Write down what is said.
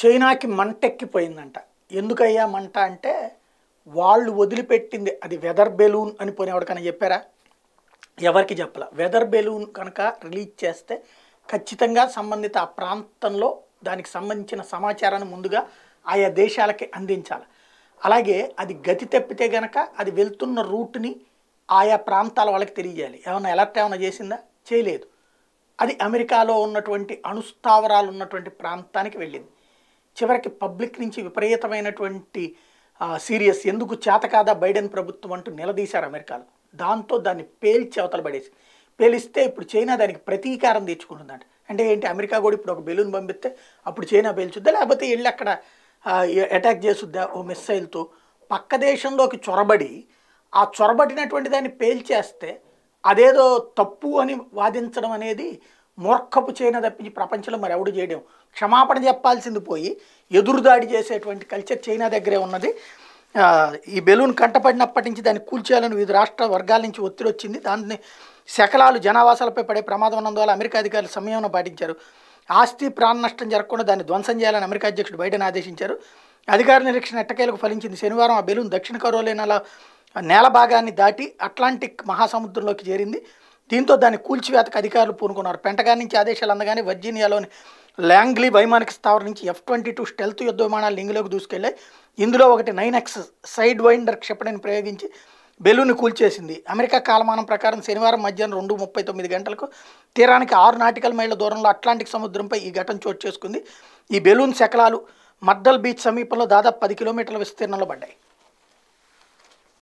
చైనాకి మంటెక్కిపోయిందంట ఎందుకయ్యా మంట అంటే వాళ్ళు వదిలిపెట్టింది అది వెదర్ బెలూన్ అని పోనీ ఎవరికైనా చెప్పారా ఎవరికి చెప్పాల వెదర్ బెలూన్ కనుక రిలీజ్ చేస్తే ఖచ్చితంగా సంబంధిత ఆ ప్రాంతంలో దానికి సంబంధించిన సమాచారాన్ని ముందుగా ఆయా దేశాలకి అందించాలి అలాగే అది గతి తప్పితే గనక అది వెళ్తున్న రూట్ని ఆయా ప్రాంతాల వాళ్ళకి తెలియజేయాలి ఏమైనా ఎలర్ట్ ఏమైనా చేసిందా చేయలేదు అది అమెరికాలో ఉన్నటువంటి అణుస్థావరాలు ఉన్నటువంటి ప్రాంతానికి వెళ్ళింది చివరికి పబ్లిక్ నుంచి విపరీతమైనటువంటి సీరియస్ ఎందుకు చేత కాదా బైడెన్ ప్రభుత్వం అంటూ నిలదీశారు అమెరికాలో దాంతో దాన్ని పేల్చి అవతల పడేసి పేలిస్తే ఇప్పుడు చైనా దానికి ప్రతీకారం తెచ్చుకుంటుందంట అంటే ఏంటి అమెరికా కూడా ఇప్పుడు ఒక బెలూన్ పంపిస్తే అప్పుడు చైనా పేల్చుద్దా లేకపోతే వెళ్ళి అక్కడ అటాక్ చేస్తుద్దా ఓ మిస్సైల్తో పక్క దేశంలోకి చొరబడి ఆ చొరబడినటువంటి దాన్ని పేల్చేస్తే అదేదో తప్పు అని వాదించడం అనేది మూర్ఖపు చేయన తప్పించి ప్రపంచంలో మరి ఎవడు చేయడం క్షమాపణ చెప్పాల్సింది పోయి ఎదురుదాడి చేసేటువంటి కల్చర్ చైనా దగ్గరే ఉన్నది ఈ బెలూన్ కంటపడినప్పటి నుంచి దాన్ని కూల్చేయాలని వివిధ రాష్ట్ర వర్గాల నుంచి ఒత్తిడి వచ్చింది దాన్ని శకలాలు జనావాసాలపై పడే ప్రమాదం ఉన్నందువల్ల అమెరికా అధికారులు సమయంలో పాటించారు ఆస్తి ప్రాణ నష్టం జరగకుండా దాన్ని ధ్వంసం చేయాలని అమెరికా అధ్యక్షుడు బైడెన్ ఆదేశించారు అధికార నిరీక్షణ ఎట్టకేలకు ఫలించింది శనివారం ఆ బెలూన్ దక్షిణ కరోలినాల నేల భాగాన్ని దాటి అట్లాంటిక్ మహాసముద్రంలోకి చేరింది దీంతో దాన్ని కూల్చివేతకు అధికారులు పూనుకున్నారు పెంటగా నుంచి ఆదేశాలు అందగానే వర్జీనియాలోని ల్యాంగ్లీ వైమానిక స్థావరం నుంచి ఎఫ్ ట్వంటీ టూ స్టెల్త్ యుద్ధ విమానాలు లింగులోకి దూసుకెళ్లాయి ఇందులో ఒకటి నైన్ ఎక్స్ సైడ్ వైండర్ క్షిపణిని ప్రయోగించి బెలూన్ కూల్చేసింది అమెరికా కాలమానం ప్రకారం శనివారం మధ్యాహ్నం రెండు ముప్పై తొమ్మిది గంటలకు తీరానికి ఆరు నాటికల్ మైళ్ళ దూరంలో అట్లాంటిక్ సముద్రంపై ఈ ఘటన చోటు చేసుకుంది ఈ బెలూన్ శకలాలు మడ్డల్ బీచ్ సమీపంలో దాదాపు పది కిలోమీటర్ల విస్తీర్ణంలో పడ్డాయి